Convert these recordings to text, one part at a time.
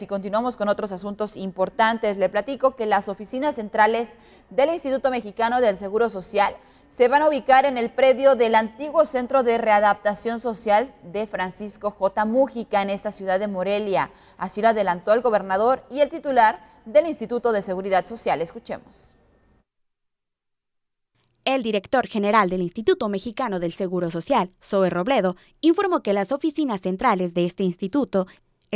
Y continuamos con otros asuntos importantes. Le platico que las oficinas centrales del Instituto Mexicano del Seguro Social se van a ubicar en el predio del antiguo Centro de Readaptación Social de Francisco J. Mújica en esta ciudad de Morelia. Así lo adelantó el gobernador y el titular del Instituto de Seguridad Social. Escuchemos. El director general del Instituto Mexicano del Seguro Social, Zoe Robledo, informó que las oficinas centrales de este instituto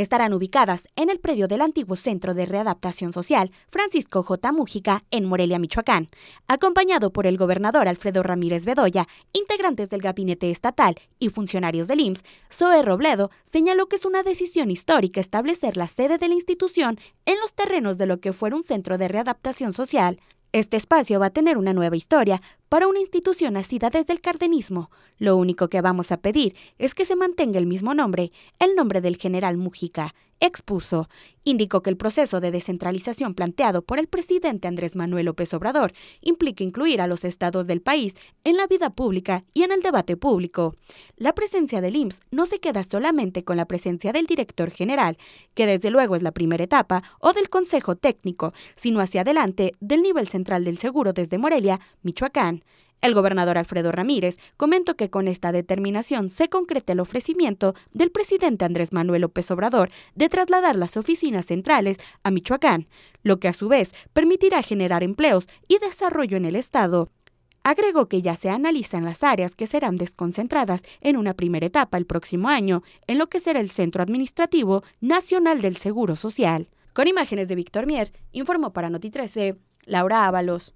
estarán ubicadas en el predio del antiguo Centro de Readaptación Social Francisco J. Mújica en Morelia, Michoacán, acompañado por el gobernador Alfredo Ramírez Bedoya, integrantes del gabinete estatal y funcionarios del IMSS, Zoe Robledo señaló que es una decisión histórica establecer la sede de la institución en los terrenos de lo que fuera un centro de readaptación social. Este espacio va a tener una nueva historia, para una institución nacida desde el cardenismo, lo único que vamos a pedir es que se mantenga el mismo nombre, el nombre del general Mujica, expuso. Indicó que el proceso de descentralización planteado por el presidente Andrés Manuel López Obrador implica incluir a los estados del país en la vida pública y en el debate público. La presencia del IMSS no se queda solamente con la presencia del director general, que desde luego es la primera etapa, o del Consejo Técnico, sino hacia adelante del nivel central del seguro desde Morelia, Michoacán el gobernador Alfredo Ramírez comentó que con esta determinación se concreta el ofrecimiento del presidente Andrés Manuel López Obrador de trasladar las oficinas centrales a Michoacán, lo que a su vez permitirá generar empleos y desarrollo en el estado. Agregó que ya se analizan las áreas que serán desconcentradas en una primera etapa el próximo año, en lo que será el Centro Administrativo Nacional del Seguro Social. Con imágenes de Víctor Mier, informó para Noti 13, Laura Ábalos.